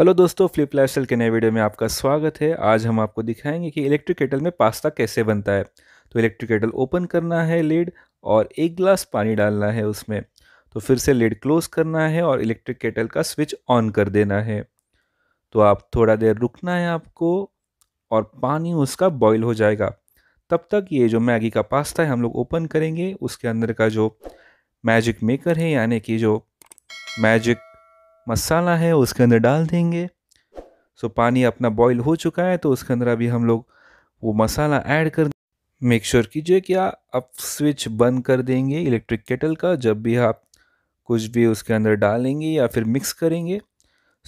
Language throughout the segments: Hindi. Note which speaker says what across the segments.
Speaker 1: हेलो दोस्तों फ्लिप लाइफ के नए वीडियो में आपका स्वागत है आज हम आपको दिखाएंगे कि इलेक्ट्रिक केटल में पास्ता कैसे बनता है तो इलेक्ट्रिक केटल ओपन करना है लेड और एक गिलास पानी डालना है उसमें तो फिर से लेड क्लोज करना है और इलेक्ट्रिक केटल का स्विच ऑन कर देना है तो आप थोड़ा देर रुकना है आपको और पानी उसका बॉयल हो जाएगा तब तक ये जो मैगी का पास्ता है हम लोग ओपन करेंगे उसके अंदर का जो मैजिक मेकर है यानी कि जो मैजिक मसाला है उसके अंदर डाल देंगे सो पानी अपना बॉईल हो चुका है तो उसके अंदर अभी हम लोग वो मसाला ऐड कर मेक श्योर कीजिए कि आप स्विच बंद कर देंगे इलेक्ट्रिक केटल का जब भी आप कुछ भी उसके अंदर डालेंगे या फिर मिक्स करेंगे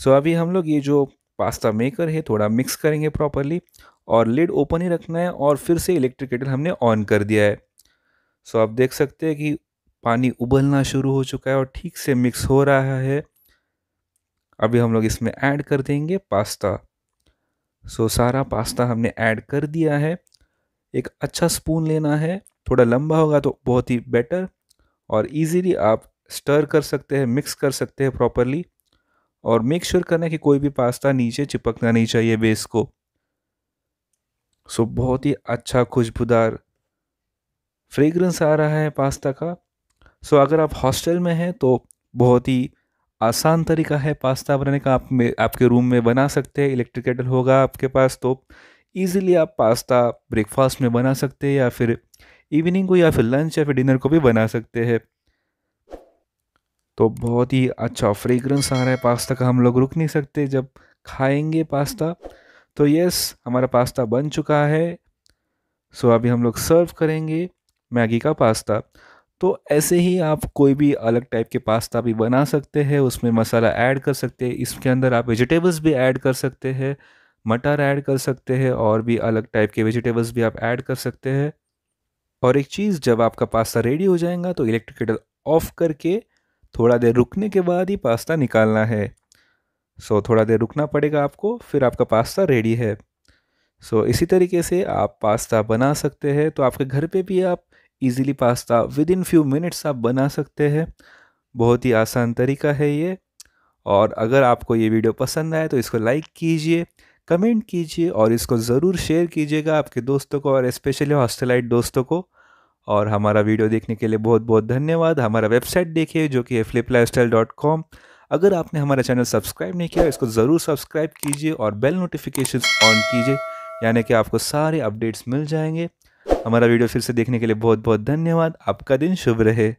Speaker 1: सो अभी हम लोग ये जो पास्ता मेकर है थोड़ा मिक्स करेंगे प्रॉपरली और लिड ओपन ही रखना है और फिर से इलेक्ट्रिक केटल हमने ऑन कर दिया है सो आप देख सकते हैं कि पानी उबलना शुरू हो चुका है और ठीक से मिक्स हो रहा है अभी हम लोग इसमें ऐड कर देंगे पास्ता सो सारा पास्ता हमने ऐड कर दिया है एक अच्छा स्पून लेना है थोड़ा लंबा होगा तो बहुत ही बेटर और इजीली आप स्टर कर सकते हैं मिक्स कर सकते हैं प्रॉपरली और मेक श्योर करना है कि कोई भी पास्ता नीचे चिपकना नहीं चाहिए बेस को सो बहुत ही अच्छा खुशबूदार फ्रेगरेंस आ रहा है पास्ता का सो अगर आप हॉस्टल में हैं तो बहुत ही आसान तरीका है पास्ता बनाने का आप में आपके रूम में बना सकते हैं इलेक्ट्रिक केटल होगा आपके पास तो ईज़िली आप पास्ता ब्रेकफास्ट में बना सकते हैं या फिर इवनिंग को या फिर लंच या फिर डिनर को भी बना सकते हैं तो बहुत ही अच्छा फ्रेगरेंस आ रहा है पास्ता का हम लोग रुक नहीं सकते जब खाएंगे पास्ता तो यस हमारा पास्ता बन चुका है सो अभी हम लोग सर्व करेंगे मैगी का पास्ता तो ऐसे ही आप कोई भी अलग टाइप के पास्ता भी बना सकते हैं उसमें मसाला ऐड कर सकते हैं इसके अंदर आप वेजिटेबल्स भी ऐड कर सकते हैं मटर ऐड कर सकते हैं और भी अलग टाइप के वेजिटेबल्स भी आप ऐड कर सकते हैं और एक चीज़ जब आपका पास्ता रेडी हो जाएगा तो इलेक्ट्रिक केटल ऑफ करके थोड़ा देर रुकने के बाद ही पास्ता निकालना है सो so, थोड़ा देर रुकना पड़ेगा आपको फिर आपका पास्ता रेडी है सो so, इसी तरीके से आप पास्ता बना सकते हैं तो आपके घर पे भी आप easily pasta with in few minutes आप बना सकते हैं बहुत ही आसान तरीका है ये और अगर आपको ये वीडियो पसंद आए तो इसको लाइक कीजिए कमेंट कीजिए और इसको ज़रूर शेयर कीजिएगा आपके दोस्तों को और स्पेशली हॉस्टेलाइट दोस्तों को और हमारा वीडियो देखने के लिए बहुत बहुत धन्यवाद हमारा वेबसाइट देखिए जो कि है फ्लिप अगर आपने हमारा चैनल सब्सक्राइब नहीं किया इसको ज़रूर सब्सक्राइब कीजिए और बेल नोटिफिकेशन ऑन कीजिए यानी कि आपको सारे अपडेट्स मिल जाएंगे हमारा वीडियो फिर से देखने के लिए बहुत बहुत धन्यवाद आपका दिन शुभ रहे